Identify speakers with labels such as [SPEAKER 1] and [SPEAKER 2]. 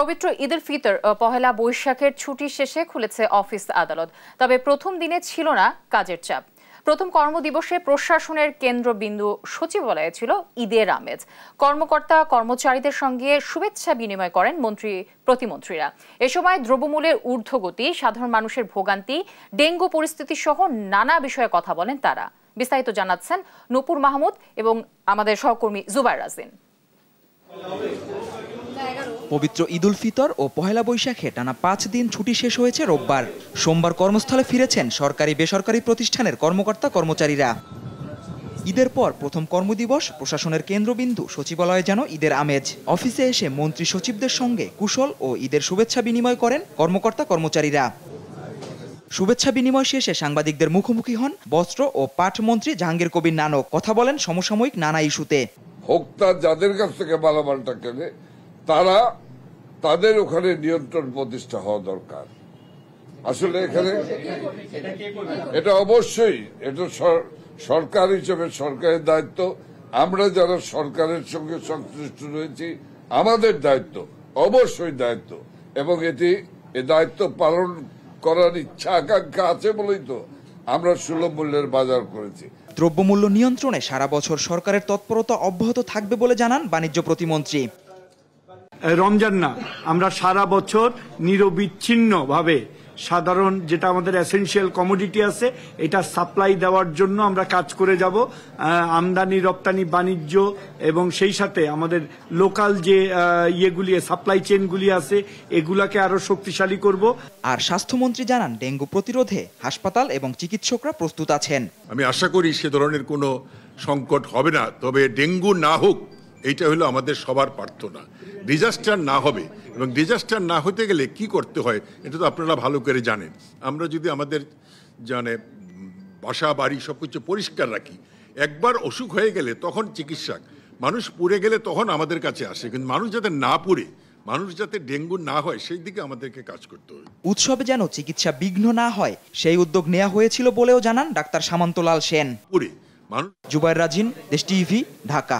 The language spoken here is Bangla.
[SPEAKER 1] পবিত্র ঈদের ফিতর পহেলা বৈশাখের ছুটি শেষে খুলেছে অফিস আদালত তবে প্রথম দিনে ছিল না কাজের চাপ প্রথম কর্মদিবসে প্রশাসনের কেন্দ্রবিন্দু সচিবালয়ে ছিল ঈদের আমেজ কর্মকর্তা কর্মচারীদের সঙ্গে শুভেচ্ছা বিনিময় করেন মন্ত্রী প্রতিমন্ত্রীরা এ সময় দ্রব্যমূল্যের ঊর্ধ্বগতি সাধারণ মানুষের ভোগান্তি ডেঙ্গু পরিস্থিতি সহ নানা বিষয়ে কথা বলেন তারা বিস্তারিত জানাচ্ছেন নূপুর মাহমুদ এবং আমাদের সহকর্মী জুবাইর রাজিন
[SPEAKER 2] পবিত্র ঈদুল ফিতর ও পহেলা বৈশাখে টানা পাঁচ দিন ছুটি শেষ হয়েছে রোববার সোমবার কর্মস্থলে ফিরেছেন সরকারি বেসরকারি প্রতিষ্ঠানের কর্মকর্তা কর্মচারীরা ঈদের পর প্রথম কর্মদিবস প্রশাসনের কেন্দ্রবিন্দু সচিবালয়ে যেন ঈদের আমেজ অফিসে এসে মন্ত্রী সচিবদের সঙ্গে কুশল ও ঈদের শুভেচ্ছা বিনিময় করেন কর্মকর্তা কর্মচারীরা শুভেচ্ছা বিনিময় শেষে সাংবাদিকদের মুখোমুখি হন বস্ত্র ও পাঠমন্ত্রী জাহাঙ্গীর কবির নানক কথা বলেন সমসাময়িক নানা
[SPEAKER 3] ইস্যুতে হোক্তা যাদের কাছ থেকে মালামালটা কেনে তারা তাদের ওখানে নিয়ন্ত্রণ প্রতিষ্ঠা হওয়া দরকার আসলে এখানে এটা অবশ্যই এটা সরকার হিসেবে সরকারের দায়িত্ব আমরা যারা সরকারের সঙ্গে সংশ্লিষ্ট রয়েছি আমাদের দায়িত্ব অবশ্যই দায়িত্ব এবং এটি এ দায়িত্ব পালন করার ইচ্ছা আকাঙ্ক্ষা আছে বলেই তো আমরা সুলভ মূল্যের বাজার করেছি
[SPEAKER 2] দ্রব্যমূল্য নিয়ন্ত্রণে সারা বছর সরকারের তৎপরতা অব্যাহত থাকবে বলে জানান বাণিজ্য প্রতিমন্ত্রী রমজান না
[SPEAKER 3] আমরা সারা বছর নিরবিচ্ছিন্নভাবে সাধারণ যেটা আমাদের এসেন্সিয়াল কমোডিটি আছে এটা সাপ্লাই দেওয়ার জন্য আমরা কাজ করে যাব আমদানি রপ্তানি বাণিজ্য এবং সেই সাথে আমাদের লোকাল যে ইয়েগুলি সাপ্লাই চেনগুলি
[SPEAKER 2] আছে এগুলাকে আরও শক্তিশালী করব আর স্বাস্থ্যমন্ত্রী জানান ডেঙ্গু প্রতিরোধে হাসপাতাল এবং
[SPEAKER 4] চিকিৎসকরা প্রস্তুত আছেন আমি আশা করি সে ধরনের কোনো সংকট হবে না তবে ডেঙ্গু না হোক এইটা হলো আমাদের সবার প্রার্থনা ডিজাস্টার না হবে এবং ডিজাস্টার না হতে গেলে কি করতে হয় এটা তো আপনারা ভালো করে জানেন আমরা যদি আমাদের জানে বাসা বাড়ি সব কিছু পরিষ্কার রাখি একবার অসুখ হয়ে গেলে তখন চিকিৎসা মানুষ পুড়ে গেলে তখন আমাদের কাছে আসে কিন্তু মানুষ যাতে না পুড়ে মানুষ যাতে ডেঙ্গু না হয় সেই দিকে আমাদেরকে কাজ করতে হবে
[SPEAKER 2] উৎসবে যেন চিকিৎসা বিঘ্ন না হয় সেই উদ্যোগ নেওয়া হয়েছিল বলেও জানান ডাক্তার সামন্তলাল সেন
[SPEAKER 4] পুরে মানুষ
[SPEAKER 2] জুবাইর রাজিন দেশ টিভি ঢাকা